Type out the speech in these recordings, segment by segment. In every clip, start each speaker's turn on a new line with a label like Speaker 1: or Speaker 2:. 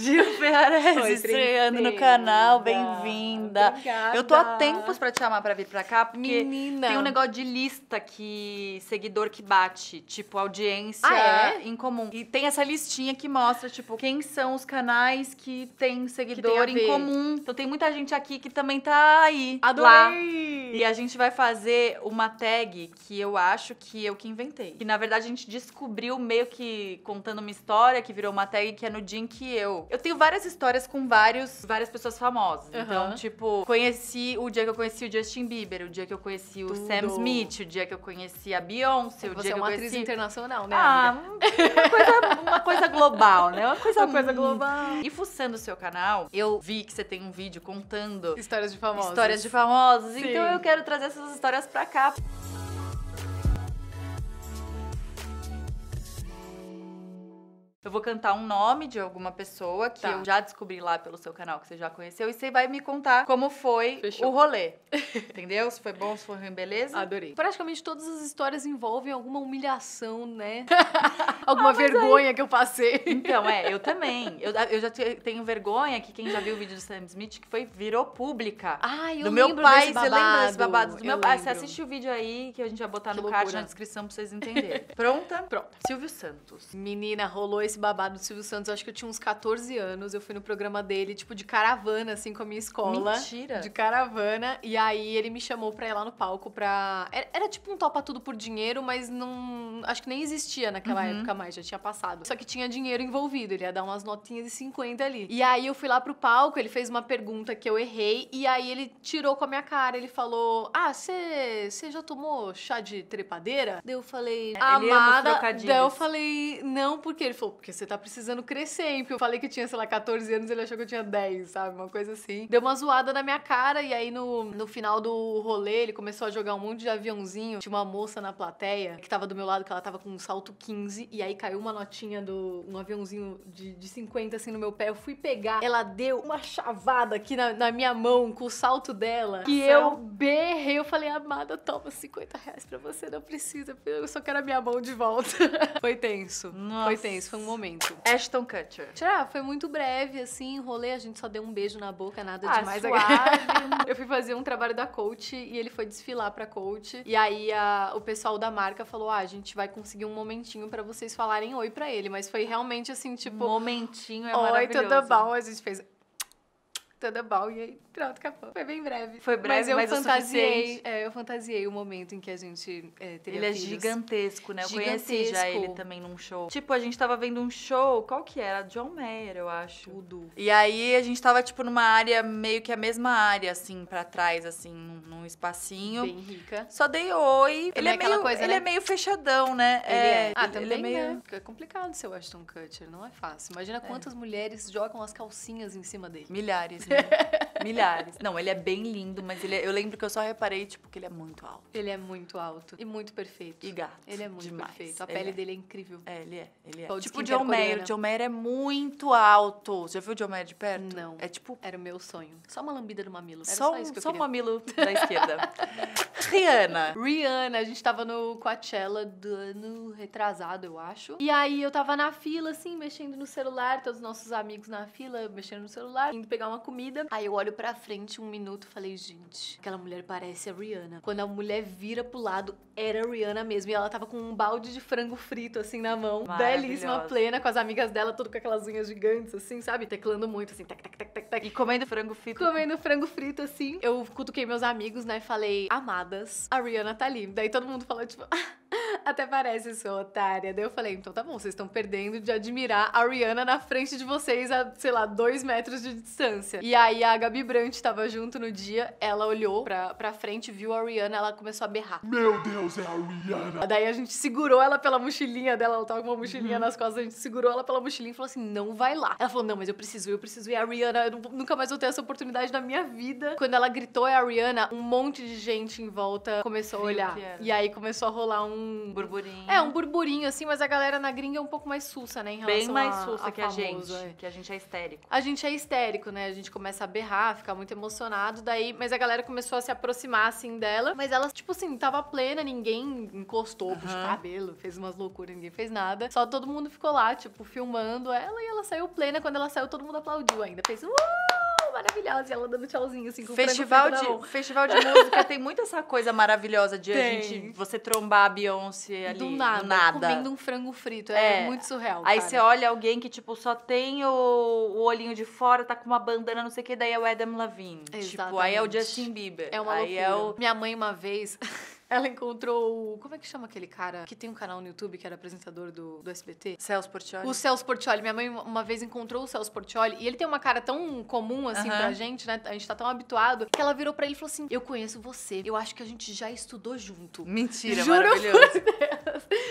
Speaker 1: Gil Ferrarese estreando no canal, bem-vinda. Eu tô há tempos pra te chamar pra vir pra cá, porque Menina. tem um negócio de lista que seguidor que bate, tipo audiência ah, é? em comum. E tem essa listinha que mostra, tipo, quem são os canais que tem seguidor que tem em comum. Então tem muita gente aqui que também tá aí, Adorei. lá. E a gente vai fazer uma tag que eu acho que eu que inventei. Que na verdade a gente descobriu meio que contando uma história que virou uma tag que é no dia em que eu eu tenho várias histórias com vários, várias pessoas famosas. Uhum. Então, tipo, conheci o dia que eu conheci o Justin Bieber, o dia que eu conheci Tudo. o Sam Smith, o dia que eu conheci a Beyoncé, é o Você dia é que eu conheci... Você é uma atriz
Speaker 2: internacional, né? Ah,
Speaker 1: uma coisa, uma coisa, global, né? Uma coisa, uma coisa global. E fuçando o seu canal, eu vi que você tem um vídeo contando... Histórias de famosos. Histórias de famosos. Sim. Então eu quero trazer essas histórias pra cá. Eu vou cantar um nome de alguma pessoa que tá. eu já descobri lá pelo seu canal, que você já conheceu, e você vai me contar como foi Fechou. o rolê. Entendeu? Se foi bom, se foi ruim, beleza? Adorei.
Speaker 2: Praticamente todas as histórias envolvem alguma humilhação, né?
Speaker 1: alguma ah, vergonha aí... que eu passei. Então, é, eu também. Eu, eu já tenho vergonha que quem já viu o vídeo do Sam Smith, que foi, virou pública. Ai, eu do meu lembro pai, desse babado. Você lembra desse babado? Do eu meu pai, ah, você assiste
Speaker 2: o vídeo aí, que a gente vai botar que no loucura. card, na descrição, pra vocês entenderem. Pronta? Pronta. Silvio Santos. Menina, rolou esse esse babado do Silvio Santos, acho que eu tinha uns 14 anos. Eu fui no programa dele, tipo, de caravana, assim, com a minha escola. Mentira! De caravana. E aí ele me chamou pra ir lá no palco pra. Era, era tipo um topa tudo por dinheiro, mas não. Acho que nem existia naquela uhum. época mais, já tinha passado. Só que tinha dinheiro envolvido, ele ia dar umas notinhas de 50 ali. E aí eu fui lá pro palco, ele fez uma pergunta que eu errei, e aí ele tirou com a minha cara. Ele falou: Ah, você já tomou chá de trepadeira? Daí eu falei: é, Amada. Daí eu falei: Não, porque ele falou: porque você tá precisando crescer, hein? Porque eu falei que tinha, sei lá, 14 anos, ele achou que eu tinha 10, sabe? Uma coisa assim. Deu uma zoada na minha cara, e aí no, no final do rolê, ele começou a jogar um monte de aviãozinho. Tinha uma moça na plateia que tava do meu lado, que ela tava com um salto 15, e aí caiu uma notinha do. um aviãozinho de, de 50 assim no meu pé. Eu fui pegar, ela deu uma chavada aqui na, na minha mão com o salto dela, que eu berrei. Eu falei, amada, toma 50 reais pra você, não precisa, eu só quero a minha mão de volta. foi tenso. Nossa. Foi tenso. Foi um momento. Ashton Kutcher. Tira, foi muito breve, assim, rolê, a gente só deu um beijo na boca, nada ah, demais. Suave. eu fui fazer um trabalho da coach e ele foi desfilar pra coach. E aí a, o pessoal da marca falou: ah, a gente vai conseguir um momentinho para vocês falarem oi para ele. Mas foi realmente assim, tipo. Momentinho é oi, maravilhoso. Oi, tudo bom? A gente fez toda bal e aí pronto, acabou. Foi bem breve. Foi breve, mas eu mas fantasiei. É, eu fantasiei o momento em que a gente é, teria Ele é filhos. é gigantesco, né? Eu gigantesco. conheci já ele também
Speaker 1: num show. Tipo, a gente tava vendo um show, qual que era? John Mayer, eu acho. Tudo. E aí a gente tava, tipo, numa área, meio que a mesma área, assim, pra trás, assim,
Speaker 2: num, espacinho. Bem rica.
Speaker 1: Só dei oi. Ele é, é, meio, coisa, ele é né? é meio fechadão, né? Ele é. é. Ah, ele, também, ele é meio... né?
Speaker 2: É complicado ser o Ashton Kutcher, não é fácil. Imagina quantas mulheres jogam as calcinhas em cima dele. Milhares, né? yeah.
Speaker 1: Milhares. Não, ele é bem lindo, mas ele é, eu lembro que eu só reparei, tipo, que ele é muito alto. Ele é muito alto e muito perfeito. E gato. Ele é muito demais. perfeito. A ele pele é. dele é incrível. É, ele é. Ele é. tipo o John Mayer. O John Mayer é muito alto. Você já viu o John Mayer de perto? Não. É tipo... Era o meu sonho. Só uma lambida no mamilo. Era só, só isso que eu só queria. Só um mamilo da esquerda. Rihanna.
Speaker 2: Rihanna. A gente tava no Coachella do ano retrasado, eu acho. E aí eu tava na fila, assim, mexendo no celular. Todos os nossos amigos na fila, mexendo no celular. Indo pegar uma comida. Aí eu olho olho pra frente um minuto falei, gente, aquela mulher parece a Rihanna. Quando a mulher vira pro lado, era a Rihanna mesmo. E ela tava com um balde de frango frito, assim, na mão. Belíssima, plena, com as amigas dela, tudo com aquelas unhas gigantes, assim, sabe? Teclando muito, assim, tac, tac, tac, tac, tac. E comendo frango frito. Comendo frango frito, assim. Eu cutuquei meus amigos, né? Falei, amadas, a Rihanna tá ali. Daí todo mundo falou, tipo... Até parece, sua otária. Daí eu falei, então tá bom, vocês estão perdendo de admirar a Rihanna na frente de vocês a, sei lá, dois metros de distância. E aí a Gabi Brant tava junto no dia, ela olhou pra, pra frente, viu a Rihanna, ela começou a berrar. Meu Deus, é a Rihanna! Daí a gente segurou ela pela mochilinha dela, ela tava com uma mochilinha uhum. nas costas, a gente segurou ela pela mochilinha e falou assim, não vai lá. Ela falou, não, mas eu preciso, eu preciso ir. A Rihanna, eu nunca mais vou ter essa oportunidade na minha vida. Quando ela gritou, é a Rihanna, um monte de gente em volta começou a olhar. E aí começou a rolar um um burburinho. É, um burburinho, assim, mas a galera na gringa é um pouco mais sussa, né? Em relação Bem mais a, sussa a que a gente, é. que a gente é histérico. A gente é histérico, né? A gente começa a berrar, fica muito emocionado, daí... Mas a galera começou a se aproximar, assim, dela. Mas ela, tipo assim, tava plena, ninguém encostou, uhum. puxou cabelo, fez umas loucuras, ninguém fez nada. Só todo mundo ficou lá, tipo, filmando ela e ela saiu plena. Quando ela saiu, todo mundo aplaudiu ainda. Fez... Uh! maravilhosa. E ela dando tchauzinho, assim, com festival o de Festival de música
Speaker 1: tem muito essa coisa maravilhosa de tem. a gente, você trombar a Beyoncé ali. Do nada. Do nada. Comendo
Speaker 2: um frango frito. É, é muito
Speaker 1: surreal, Aí você olha alguém que, tipo, só tem o, o, olhinho de fora, tá com uma bandana, não sei o que, daí é o Adam Levine. Exatamente. Tipo, aí é o Justin Bieber. É uma aí é loucura. É o...
Speaker 2: Minha mãe uma vez... Ela encontrou. Como é que chama aquele cara que tem um canal no YouTube que era apresentador do, do SBT? Celso Portioli. O Celso Portioli. Minha mãe uma vez encontrou o Celso Portioli e ele tem uma cara tão comum assim uhum. pra gente, né? A gente tá tão habituado que ela virou pra ele e falou assim: Eu conheço você. Eu acho que a gente já estudou junto.
Speaker 1: Mentira, Juro maravilhoso.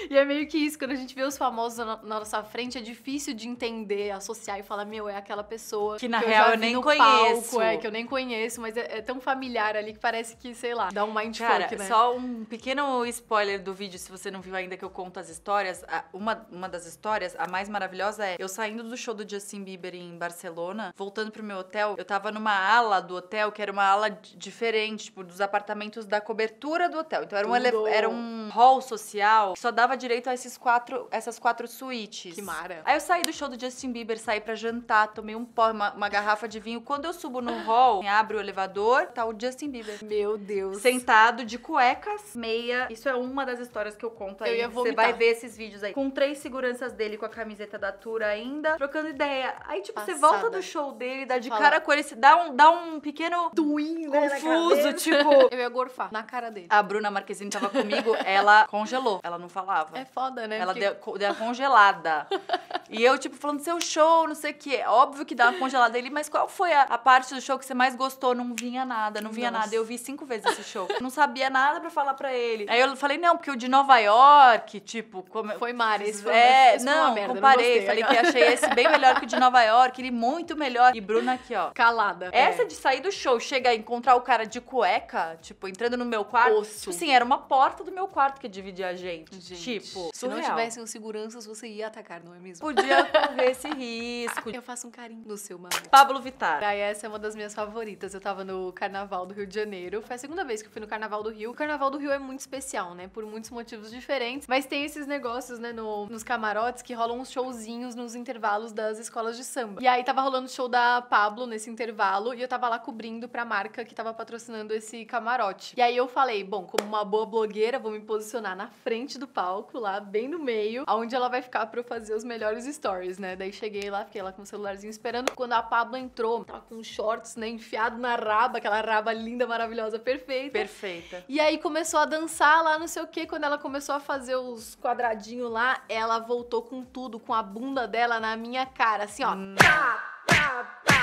Speaker 2: E é meio que isso, quando a gente vê os famosos na, nossa frente, é difícil de entender, associar e falar: Meu, é aquela pessoa. Que na que real eu, eu nem conheço. Palco, é, que eu nem conheço, mas é, é, tão familiar ali que parece que, sei lá, dá um mindfuck, cara, né? Só
Speaker 1: um um pequeno spoiler do vídeo, se você não viu ainda, que eu conto as histórias. uma, uma das histórias, a mais maravilhosa, é eu saindo do show do Justin Bieber em Barcelona, voltando pro meu hotel, eu tava numa ala do hotel que era uma ala diferente, tipo, dos apartamentos da cobertura do hotel. Então era um, era um hall social que só dava direito a esses quatro, essas quatro suítes. Que mara. Aí eu saí do show do Justin Bieber, saí pra jantar, tomei um pó, uma, uma garrafa de vinho. Quando eu subo no hall, abre o elevador, tá o Justin Bieber. Meu Deus. Sentado de cueca facas, meia. Isso é uma das histórias que eu conto aí. Eu ia Você vai ver esses vídeos aí. Com três seguranças dele com a camiseta da Tura ainda, trocando ideia. Aí, tipo, Passada. você volta do
Speaker 2: show dele, dá de Fala. cara com
Speaker 1: ele, dá um, dá um pequeno duim confuso, tipo. eu ia gorfar na cara dele. A Bruna Marquezine tava comigo, ela congelou. Ela não falava. É foda, né? Ela Porque... deu, deu congelada. E eu, tipo, falando seu show, não sei o quê. Óbvio que dá uma congelada ali, mas qual foi a, a, parte do show que você mais gostou? Não vinha nada, não vinha Nossa. nada. Eu vi cinco vezes esse show. Não sabia nada pra falar pra ele. Aí eu falei, não, porque o de Nova York, tipo... Como... Foi Mari, esse foi, é, esse não, merda, comparei. Não falei que achei esse bem melhor que o de Nova York, ele muito melhor. E Bruna aqui, ó. Calada. Essa é. de sair do show, chegar a encontrar o cara de cueca, tipo, entrando no meu quarto. Osso. Tipo assim, era uma porta do meu quarto que dividia a gente. gente tipo, surreal. Se não tivessem
Speaker 2: os seguranças, você ia atacar, não é mesmo? Podia podia correr esse risco. Eu faço um carinho no seu mamão. Pablo Vittar. Daí ah, essa é uma das minhas favoritas. Eu tava no Carnaval do Rio de Janeiro. Foi a segunda vez que eu fui no Carnaval do Rio. O Carnaval do Rio é muito especial, né? Por muitos motivos diferentes. Mas tem esses negócios, né, no, nos camarotes que rolam uns showzinhos nos intervalos das escolas de samba. E aí tava rolando o show da Pablo nesse intervalo e eu tava lá cobrindo pra marca que tava patrocinando esse camarote. E aí eu falei, bom, como uma boa blogueira, vou me posicionar na frente do palco, lá bem no meio, aonde ela vai ficar para eu fazer os melhores stories, né? Daí cheguei lá, fiquei lá com o celularzinho esperando. Quando a Pablo entrou, tava com shorts, né? Enfiado na raba, aquela raba linda, maravilhosa, perfeita. Perfeita. E aí começou a dançar lá, não sei o que. Quando ela começou a fazer os quadradinhos lá, ela voltou com tudo, com a bunda dela na minha cara, assim, ó. Hum.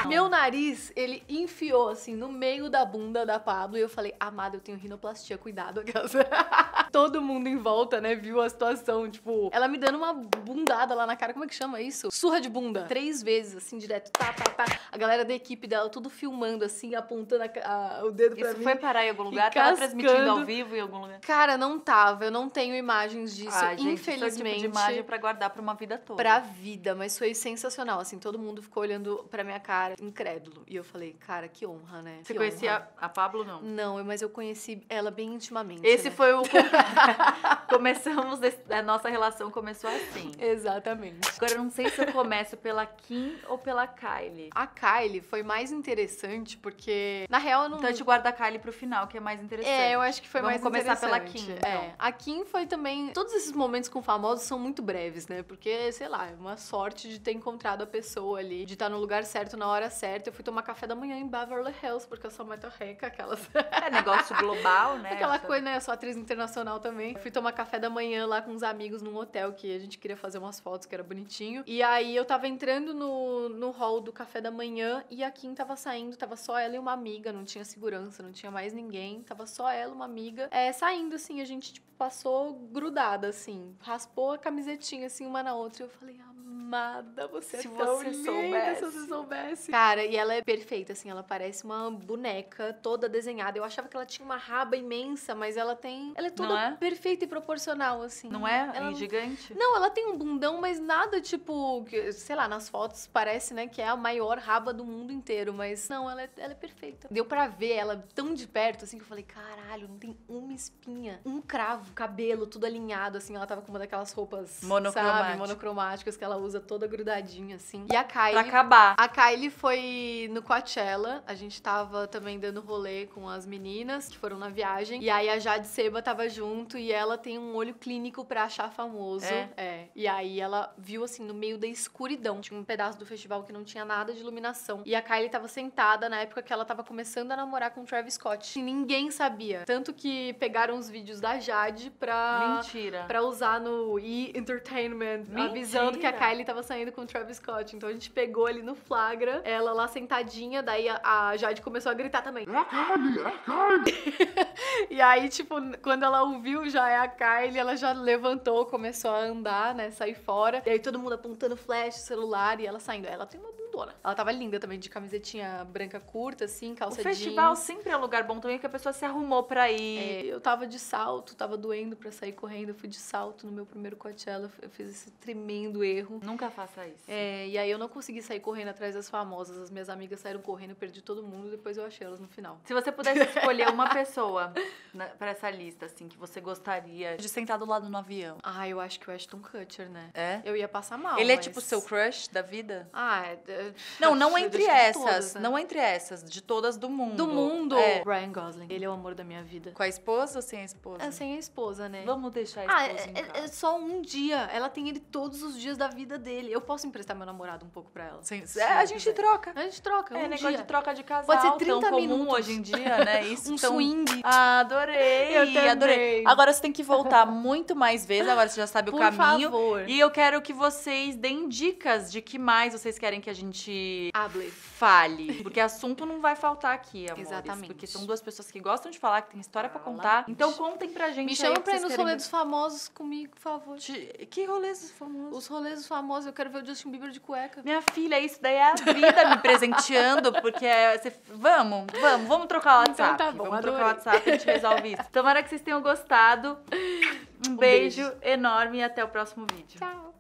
Speaker 2: Meu nariz, ele enfiou assim no meio da bunda da Pablo e eu falei, amada, eu tenho rinoplastia, cuidado. Todo mundo em volta, né, viu a situação. Tipo, ela me dando uma bundada lá na cara. Como é que chama isso? Surra de bunda. Três vezes, assim, direto. Tá, tá, tá. A galera da equipe dela tudo filmando, assim, apontando a, a, o dedo isso pra mim. Isso foi parar em algum lugar? Tava transmitindo ao vivo em algum lugar? Cara, não tava. Eu não tenho imagens disso, ah, infelizmente. Gente, é tipo de imagem pra guardar pra uma vida toda. Pra vida, mas foi sensacional. Assim, todo mundo ficou olhando pra minha cara, incrédulo. E eu falei, cara, que honra, né? Você que conhecia honra. a Pablo, não? Não, mas eu conheci ela bem intimamente. Esse né? foi o Começamos, a nossa relação
Speaker 1: começou assim. Exatamente. Agora, eu não sei se eu começo pela Kim ou pela Kylie.
Speaker 2: A Kylie foi mais interessante porque, na real, eu não... Então, a gente guarda a Kylie pro final, que é mais interessante. É, eu acho que foi Vamos mais interessante. começar pela Kim, é, então. É, a Kim foi também... Todos esses momentos com famosos são muito breves, né? Porque, sei lá, é uma sorte de ter encontrado a pessoa ali, de estar no lugar certo, na hora certa. Eu fui tomar café da manhã em Beverly Hills, porque eu sou muito torreca, aquelas... É negócio global, né? Aquela coisa, né? Eu sou atriz internacional sensacional também. Fui tomar café da manhã lá com uns amigos num hotel que a gente queria fazer umas fotos, que era bonitinho. E aí eu tava entrando no, no hall do café da manhã e a Kim tava saindo, tava só ela e uma amiga, não tinha segurança, não tinha mais ninguém, tava só ela, uma amiga. É, saindo assim, a gente, tipo, passou grudada, assim, raspou a camisetinha, assim, uma na outra. E eu falei, ah, amada, você é se é tão você linda, soubesse. se você soubesse. Cara, e ela é perfeita, assim, ela parece uma boneca toda desenhada. Eu achava que ela tinha uma raba imensa, mas ela tem... Ela é toda é? perfeita e proporcional, assim. Não é? Ela... E gigante? Não, ela tem um bundão, mas nada, tipo... Sei lá, nas fotos parece, né, que é a maior raba do mundo inteiro, mas não, ela é, ela é perfeita. Deu pra ver ela tão de perto, assim, que eu falei, caralho, não tem uma espinha, um cravo, cabelo tudo alinhado, assim. Ela tava com uma daquelas roupas, sabe? Monocromáticas que ela usa blusa toda grudadinha, assim. E a Kylie... Pra acabar. A Kylie foi no Coachella. A gente tava também dando rolê com as meninas que foram na viagem. E aí a Jade Seba tava junto e ela tem um olho clínico pra achar famoso. É. é. E aí ela viu, assim, no meio da escuridão. Tinha um pedaço do festival que não tinha nada de iluminação. E a Kylie tava sentada na época que ela tava começando a namorar com o Travis Scott. E ninguém sabia. Tanto que pegaram os vídeos da Jade pra... Mentira. Pra usar no E! Entertainment. Avisando que a Kylie tava saindo com o Travis Scott. Então a gente pegou ali no flagra, ela lá sentadinha, daí a, Jade começou a gritar também. É a Kylie, é a Kylie. e aí, tipo, quando ela ouviu já é a Kylie, ela já levantou, começou a andar, né, sair fora. E aí todo mundo apontando flash, celular e ela saindo. Ela tem uma bonitona. Ela tava linda também, de camisetinha branca curta, assim, calça o festival jeans. sempre é um lugar bom também, que a pessoa se arrumou pra é, ir. É, eu tava de salto, tava doendo pra sair correndo, eu fui de salto no meu primeiro Coachella, eu fiz esse tremendo erro. Nunca faça isso. É, e aí eu não consegui sair correndo atrás das famosas, as minhas amigas saíram correndo, eu perdi todo mundo, depois eu achei elas no final. Se você pudesse escolher
Speaker 1: uma pessoa para essa lista, assim, que você gostaria de sentar do lado no avião. Ah, eu acho que o Ashton
Speaker 2: Kutcher, né? É? Eu ia passar mal. Ele é tipo mas... tipo seu crush da vida? Ah, é, não, não entre essas. Todas, né? Não
Speaker 1: entre essas. De todas do mundo. Do mundo. É. Ryan Gosling. Ele é o amor da minha vida.
Speaker 2: Com a esposa ou sem a esposa? É, sem a esposa, né? Vamos deixar a ah, esposa ah, é, é, é, só um dia. Ela tem ele todos os dias da vida dele. Eu posso emprestar meu namorado um pouco pra ela. Sim, sim, é, a gente troca. A gente troca. É, um negócio dia. de troca de casal. Pode ser 30 tão minutos. comum hoje em dia, né? Isso um tão... swing.
Speaker 1: Ah, adorei. Eu também. adorei. Agora você tem que voltar muito mais vezes. Agora você já sabe Por o caminho. Favor. E eu quero que vocês deem dicas de que mais vocês querem que a gente gente hable, fale, porque assunto não vai faltar aqui, Exatamente. porque são duas pessoas que gostam de falar, que tem história para contar. Então contem pra gente. Me chama pra ir nos rolês dos
Speaker 2: famosos comigo, por favor. De... Que rolês famosos? Os rolês famosos, eu quero ver o Justin Bieber de cueca. Minha filha, isso daí é a vida me presenteando, porque
Speaker 1: é, você... vamos, vamos, vamos trocar o então WhatsApp. Então tá bom, vamos adorei. trocar o WhatsApp e a gente resolve isso. Tomara que vocês tenham gostado. Um, um beijo, beijo enorme e até o próximo
Speaker 2: vídeo. Tchau.